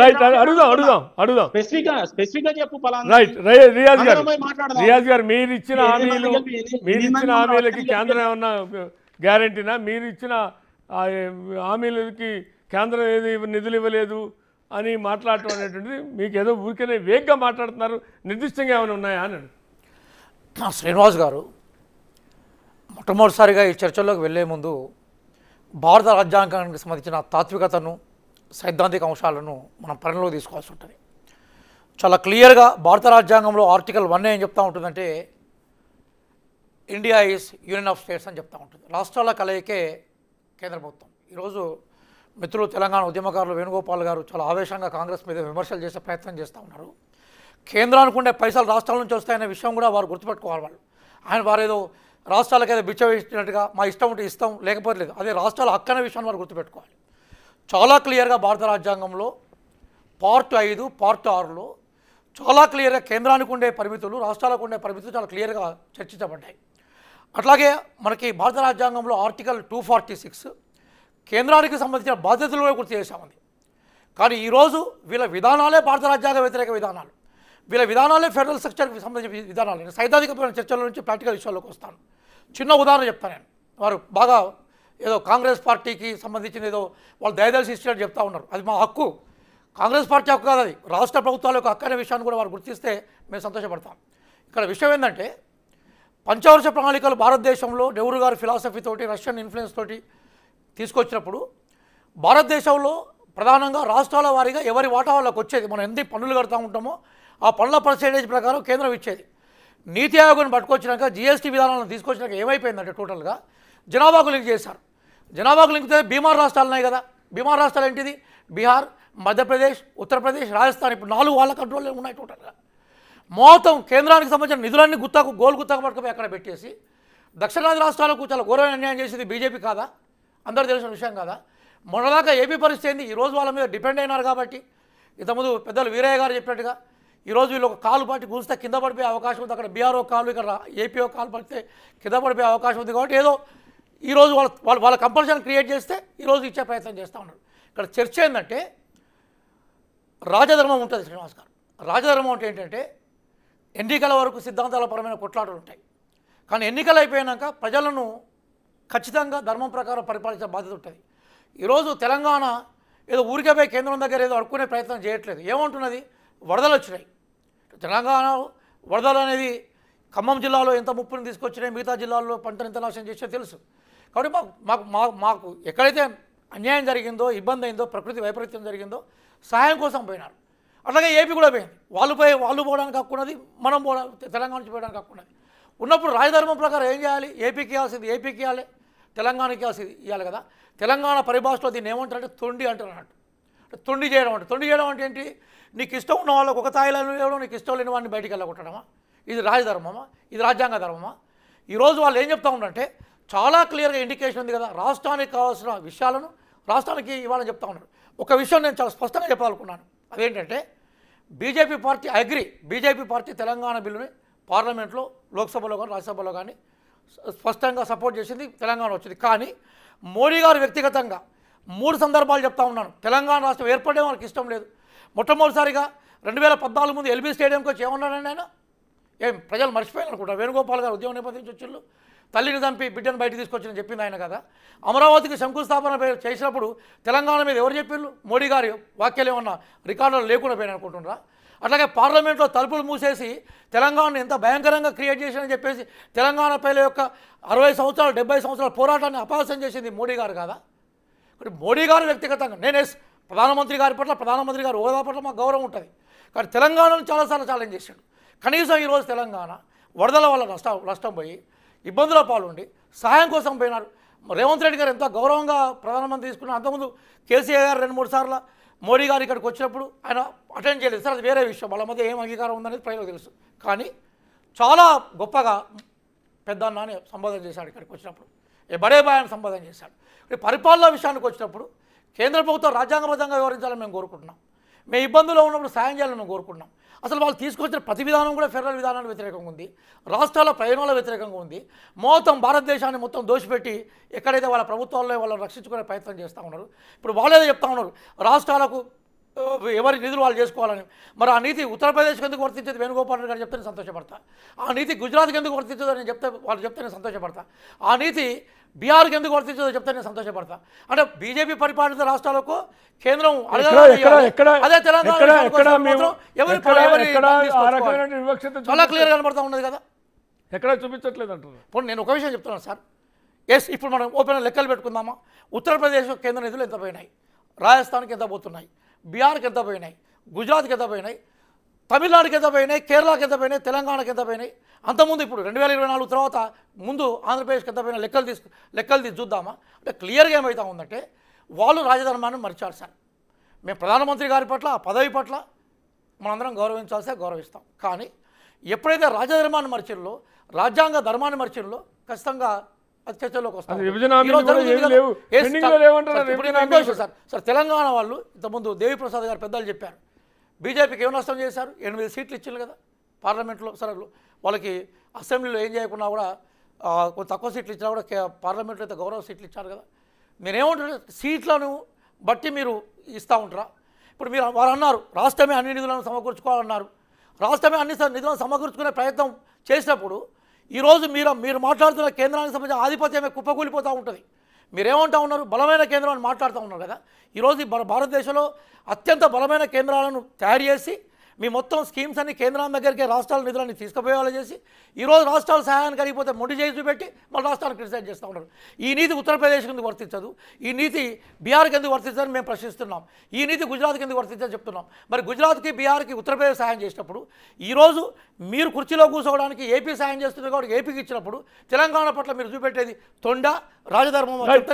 right అడుగుదాం అడుగుదాం అడుగుదాం రియాజ్ గారు రియాజ్ గారు మీరు ఇచ్చిన మీరు ఇచ్చిన కేంద్రం గ్యారంటీనా మీరు ఇచ్చిన హామీలకి కేంద్రం ఏది నిధులు ఇవ్వలేదు అని మాట్లాడటం అనేటువంటిది మీకు ఏదో ఊరికనే వేగ్గా మాట్లాడుతున్నారు నిర్దిష్టంగా ఏమైనా ఉన్నాయా అని శ్రీనివాస్ గారు మొట్టమొదటిసారిగా ఈ చర్చలోకి వెళ్లే ముందు భారత రాజ్యాంగానికి సంబంధించిన తాత్వికతను సైద్ధాంతిక అంశాలను మనం పరిణలో తీసుకోవాల్సి ఉంటుంది చాలా క్లియర్గా భారత రాజ్యాంగంలో ఆర్టికల్ వన్ ఏం చెప్తూ ఉంటుందంటే India is union of states అని చెప్తూ ఉంటుంది రాష్ట్రాల కలయికే కేంద్ర ప్రభుత్వం ఈరోజు మిత్రులు తెలంగాణ ఉద్యమకారులు వేణుగోపాల్ గారు చాలా ఆవేశంగా కాంగ్రెస్ మీద విమర్శలు చేసే ప్రయత్నం చేస్తూ ఉన్నారు కేంద్రానికి ఉండే పైసలు రాష్ట్రాల నుంచి వస్తాయనే విషయం కూడా వారు గుర్తుపెట్టుకోవాలి వాళ్ళు ఆయన వారేదో రాష్ట్రాలకేదో బిచ్చ వేసినట్టుగా మా ఇష్టం ఉంటే ఇష్టం లేకపోతే లేదు అదే రాష్ట్రాల అనే విషయాన్ని వారు గుర్తుపెట్టుకోవాలి చాలా క్లియర్గా భారత రాజ్యాంగంలో పార్ట్ ఐదు పార్ట్ ఆరులో చాలా క్లియర్గా కేంద్రానికి ఉండే పరిమితులు రాష్ట్రాలకు ఉండే పరిమితులు చాలా క్లియర్గా చర్చించబడ్డాయి అట్లాగే మనకి భారత రాజ్యాంగంలో ఆర్టికల్ టూ ఫార్టీ సిక్స్ కేంద్రానికి సంబంధించిన బాధ్యతలు కూడా గుర్తు చేశామంది కానీ ఈరోజు వీళ్ళ విధానాలే భారత రాజ్యాంగ వ్యతిరేక విధానాలు వీళ్ళ విధానాలే ఫెడరల్ స్ట్రక్చర్కి సంబంధించిన విధానాలు సైద్ధాంతికమైన చర్చల నుంచి ప్రాక్టికల్ విషయాల్లోకి వస్తాను చిన్న ఉదాహరణ చెప్తాను నేను వారు బాగా ఏదో కాంగ్రెస్ పార్టీకి సంబంధించిన ఏదో వాళ్ళు దయదలిసి ఇచ్చినట్టు చెప్తా ఉన్నారు అది మా హక్కు కాంగ్రెస్ పార్టీ హక్కు కాదు అది రాష్ట్ర ప్రభుత్వాల యొక్క హక్కు అనే విషయాన్ని కూడా వారు గుర్తిస్తే మేము సంతోషపడతాం ఇక్కడ విషయం ఏంటంటే పంచవర్ష ప్రణాళికలు భారతదేశంలో నెహ్రూ గారి ఫిలాసఫీ తోటి రష్యన్ ఇన్ఫ్లుయెన్స్ తోటి తీసుకొచ్చినప్పుడు భారతదేశంలో ప్రధానంగా రాష్ట్రాల వారీగా ఎవరి వాటా వాళ్ళకి వచ్చేది మనం ఎన్ని పన్నులు కడతా ఉంటామో ఆ పనుల పర్సెంటేజ్ ప్రకారం కేంద్రం ఇచ్చేది నీతి ఆయోగ్ని పట్టుకొచ్చినాక జీఎస్టీ విధానాలను తీసుకొచ్చినాక ఏమైపోయిందంటే టోటల్గా జనాభాకు లింక్ చేశారు జనాభాకు లింక్ బీమార్ రాష్ట్రాలు ఉన్నాయి కదా బీమార్ రాష్ట్రాలు ఏంటిది బీహార్ మధ్యప్రదేశ్ ఉత్తరప్రదేశ్ రాజస్థాన్ ఇప్పుడు నాలుగు వాళ్ళ కంట్రోల్లో ఉన్నాయి టోటల్గా మొత్తం కేంద్రానికి సంబంధించిన నిధులన్నీ గుత్తాకు గోల్ గుత్తాకు పట్టుకుపోయి అక్కడ పెట్టేసి దక్షిణాది రాష్ట్రాలకు చాలా ఘోరమైన అన్యాయం చేసేది బీజేపీ కాదా అందరూ తెలిసిన విషయం కాదా మొన్నదాకా ఏపీ పరిస్థితి ఏంది ఈరోజు వాళ్ళ మీద డిపెండ్ అయినారు కాబట్టి ఇంతకుముందు పెద్దలు వీరయ్య గారు చెప్పినట్టుగా ఈరోజు వీళ్ళు ఒక కాలు పాటి గుంజితే కింద పడిపోయే అవకాశం ఉంది అక్కడ బీఆర్ఓ కాలు ఇక్కడ ఏపీఓ కాలు పడితే కింద పడిపోయే అవకాశం ఉంది కాబట్టి ఏదో ఈరోజు వాళ్ళ వాళ్ళ వాళ్ళ కంపల్షన్ క్రియేట్ చేస్తే ఈరోజు ఇచ్చే ప్రయత్నం చేస్తూ ఉన్నారు ఇక్కడ చర్చ ఏంటంటే రాజధర్మం ఉంటుంది శ్రీనివాస్ గారు రాజధర్మం అంటే ఏంటంటే ఎన్నికల వరకు సిద్ధాంతాల పరమైన కొట్లాటలు ఉంటాయి కానీ ఎన్నికలు అయిపోయాక ప్రజలను ఖచ్చితంగా ధర్మం ప్రకారం పరిపాలించే బాధ్యత ఉంటుంది ఈరోజు తెలంగాణ ఏదో ఊరికే కేంద్రం దగ్గర ఏదో అడుక్కునే ప్రయత్నం చేయట్లేదు ఏమంటున్నది వరదలు వచ్చినాయి తెలంగాణ వరదలు అనేది ఖమ్మం జిల్లాలో ఎంత ముప్పుని తీసుకొచ్చినాయి మిగతా జిల్లాల్లో పంటను ఎంత నాశనం చేసినా తెలుసు కాబట్టి మాకు మాకు మాకు ఎక్కడైతే అన్యాయం జరిగిందో ఇబ్బంది అయిందో ప్రకృతి వైపరీత్యం జరిగిందో సహాయం కోసం పోయినారు అట్లాగే ఏపీ కూడా పోయింది వాళ్ళు పోయి వాళ్ళు పోవడానికి హక్కున్నది మనం పోవడం తెలంగాణ నుంచి పోవడానికి హక్కున్నది ఉన్నప్పుడు రాజధర్మం ప్రకారం ఏం చేయాలి ఏపీకి ఇవ్వాల్సింది ఏపీకి ఇవ్వాలి తెలంగాణకి ఇవ్వాల్సింది ఇవ్వాలి కదా తెలంగాణ పరిభాషలో దీన్ని ఏమంటారంటే తొండి అంటున్నట్టు తొండి చేయడం అంటే తొండి చేయడం అంటే ఏంటి నీకు ఇష్టం ఉన్న వాళ్ళకు ఒక తాయిలో ఇవ్వడం నీకు ఇష్టం లేని వాడిని బయటికి వెళ్ళగొట్టడమా ఇది రాజధర్మమా ఇది రాజ్యాంగ ధర్మమా ఈరోజు వాళ్ళు ఏం చెప్తా ఉండంటే చాలా క్లియర్గా ఇండికేషన్ ఉంది కదా రాష్ట్రానికి కావాల్సిన విషయాలను రాష్ట్రానికి ఇవ్వాలని చెప్తా ఉన్నారు ఒక విషయం నేను చాలా స్పష్టంగా చెప్పాలనుకున్నాను అదేంటంటే బీజేపీ పార్టీ అగ్రి బీజేపీ పార్టీ తెలంగాణ బిల్లుని పార్లమెంట్లో లోక్సభలో కానీ రాజ్యసభలో కానీ స్పష్టంగా సపోర్ట్ చేసింది తెలంగాణ వచ్చింది కానీ మోడీ గారు వ్యక్తిగతంగా మూడు సందర్భాలు చెప్తా ఉన్నాను తెలంగాణ రాష్ట్రం ఏర్పడే వాళ్ళకి ఇష్టం లేదు మొట్టమొదటిసారిగా రెండు వేల పద్నాలుగు ముందు ఎల్బీ స్టేడియంకి వచ్చి ఏమన్నాడండి ఆయన ఏం ప్రజలు మర్చిపోయారు అనుకుంటారు వేణుగోపాల్ గారు ఉద్యమ నేపథ్యం చర్చలు తల్లిని చంపి బిడ్డను బయట తీసుకొచ్చిన చెప్పింది ఆయన కదా అమరావతికి శంకుస్థాపన చేసినప్పుడు తెలంగాణ మీద ఎవరు చెప్పారు మోడీ గారి వాక్యాలు ఏమన్నా రికార్డులు లేకుండా పోయిన అనుకుంటున్నారా అట్లాగే పార్లమెంట్లో తలుపులు మూసేసి తెలంగాణను ఎంత భయంకరంగా క్రియేట్ చేశారని చెప్పేసి తెలంగాణ పేల యొక్క అరవై సంవత్సరాలు డెబ్బై సంవత్సరాల పోరాటాన్ని అపహాస్యం చేసింది మోడీ గారు కదా ఇప్పుడు మోడీ గారు వ్యక్తిగతంగా నేనే ప్రధానమంత్రి గారి పట్ల ప్రధానమంత్రి గారు హోదా పట్ల మాకు గౌరవం ఉంటుంది కానీ తెలంగాణను చాలాసార్లు ఛాలెంజ్ చేశాడు కనీసం ఈరోజు తెలంగాణ వరదల వల్ల నష్టం నష్టం పోయి ఇబ్బందుల పాల్గొండి సహాయం కోసం పోయినారు రేవంత్ రెడ్డి గారు ఎంతో గౌరవంగా ప్రధానమంత్రి తీసుకున్న అంతకుముందు కేసీఆర్ గారు రెండు మూడు సార్లు మోడీ గారు ఇక్కడికి వచ్చినప్పుడు ఆయన అటెండ్ చేయలేదు సార్ అది వేరే విషయం వాళ్ళ మధ్య ఏం అంగీకారం ఉందనేది ప్రజలకు తెలుసు కానీ చాలా గొప్పగా పెద్ద అన్నాని సంబోధన చేశాడు ఇక్కడికి వచ్చినప్పుడు ఏ బడే అని సంబోధన చేశాడు పరిపాలన విషయానికి వచ్చినప్పుడు కేంద్ర ప్రభుత్వం రాజ్యాంగబద్ధంగా వివరించాలని మేము కోరుకుంటున్నాం మేము ఇబ్బందుల్లో ఉన్నప్పుడు సాయం చేయాలని కోరుకున్నాం అసలు వాళ్ళు తీసుకొచ్చిన ప్రతి విధానం కూడా ఫెడరల్ విధానాలు వ్యతిరేకంగా ఉంది రాష్ట్రాల ప్రయోజనాల వ్యతిరేకంగా ఉంది మొత్తం భారతదేశాన్ని మొత్తం దోషిపెట్టి ఎక్కడైతే వాళ్ళ ప్రభుత్వాల్లో వాళ్ళని రక్షించుకునే ప్రయత్నం చేస్తూ ఉన్నారు ఇప్పుడు వాళ్ళేదో చెప్తా ఉన్నారు రాష్ట్రాలకు ఎవరి నిధులు వాళ్ళు చేసుకోవాలని మరి ఆ నీతి ఉత్తరప్రదేశ్కి ఎందుకు వర్తించదు వేణుగోపాల్ రెడ్డి గారు చెప్తే సంతోషపడతా ఆ నీతి గుజరాత్కి ఎందుకు వర్తించదు అని చెప్తే వాళ్ళు చెప్తే నేను సంతోషపడతా ఆ నీతి బీహార్కి ఎందుకు వర్తించదో చెప్తే నేను సంతోషపడతా అంటే బీజేపీ పరిపాలిత రాష్ట్రాలకు కేంద్రం అదే తెలంగాణ చాలా క్లియర్ కనబడతా ఉన్నది కదా ఎక్కడ చూపించట్లేదు అంటున్నారు ఇప్పుడు నేను ఒక విషయం చెప్తున్నాను సార్ ఎస్ ఇప్పుడు మనం ఓపెన్ లెక్కలు పెట్టుకుందామా ఉత్తరప్రదేశ్ కేంద్ర నిధులు ఎంత పోయినాయి రాజస్థాన్కి ఎంత పోతున్నాయి బీహార్కి ఎంత పోయినాయి గుజరాత్కి ఎంత పోయినాయి తమిళనాడుకి ఎంత పోయినాయి కేరళకి ఎంత పోయినాయి తెలంగాణకి ఎంత పోయినాయి అంతకుముందు ఇప్పుడు రెండు వేల ఇరవై నాలుగు తర్వాత ఆంధ్రప్రదేశ్ ఆంధ్రప్రదేశ్కి ఎంత పోయినా లెక్కలు తీసుకు లెక్కలు తీసి చూద్దామా అంటే క్లియర్గా ఏమవుతా ఉందంటే వాళ్ళు రాజధర్మాన్ని మరిచారు సార్ మేము ప్రధానమంత్రి గారి పట్ల ఆ పదవి పట్ల మనందరం గౌరవించాల్సే గౌరవిస్తాం కానీ ఎప్పుడైతే రాజధర్మాన్ని మరిచిల్లో రాజ్యాంగ ధర్మాన్ని మరిచిల్లో ఖచ్చితంగా అది చర్చలోకి సార్ సార్ తెలంగాణ వాళ్ళు ఇంతకుముందు దేవిప్రసాద్ గారు పెద్దలు చెప్పారు బీజేపీకి ఏం నష్టం చేశారు ఎనిమిది సీట్లు ఇచ్చింది కదా పార్లమెంట్లో సార్ వాళ్ళకి అసెంబ్లీలో ఏం చేయకుండా కూడా కొంత తక్కువ సీట్లు ఇచ్చినా కూడా పార్లమెంట్లో అయితే గౌరవ సీట్లు ఇచ్చారు కదా మీరేమంటారు సీట్లను బట్టి మీరు ఇస్తూ ఉంటారా ఇప్పుడు మీరు వారు అన్నారు రాష్ట్రమే అన్ని నిధులను సమకూర్చుకోవాలన్నారు రాష్ట్రమే అన్ని నిధులను సమకూర్చుకునే ప్రయత్నం చేసినప్పుడు ఈరోజు మీరు మీరు మాట్లాడుతున్న కేంద్రానికి సంబంధించిన ఆధిపత్యం కుప్పకూలిపోతూ ఉంటుంది మీరేమంటా ఉన్నారు బలమైన కేంద్రాన్ని మాట్లాడుతూ ఉన్నారు కదా ఈరోజు భారతదేశంలో అత్యంత బలమైన కేంద్రాలను తయారు చేసి మీ మొత్తం స్కీమ్స్ అన్ని కేంద్రం దగ్గరికి రాష్ట్రాల నిధులన్నీ తీసుకుపోయేవాళ్ళు చేసి ఈరోజు రాష్ట్రాల సహాయాన్ని కలిగిపోతే మొండి చేసి పెట్టి మళ్ళీ రాష్ట్రాలు క్రిటిసైజ్ చేస్తూ ఉంటారు ఈ నీతి ఉత్తరప్రదేశ్ కింద వర్తించదు ఈ నీతి బీహార్ కింద వర్తించదని మేము ప్రశ్నిస్తున్నాం ఈ నీతి గుజరాత్ కింద వర్తించని చెప్తున్నాం మరి గుజరాత్కి బీహార్కి ఉత్తరప్రదేశ్ సహాయం చేసినప్పుడు ఈరోజు మీరు కుర్చీలో కూర్చోవడానికి ఏపీ సాయం చేస్తుంది కాబట్టి ఏపీకి ఇచ్చినప్పుడు తెలంగాణ పట్ల మీరు చూపెట్టేది తొండ రాజధర్మం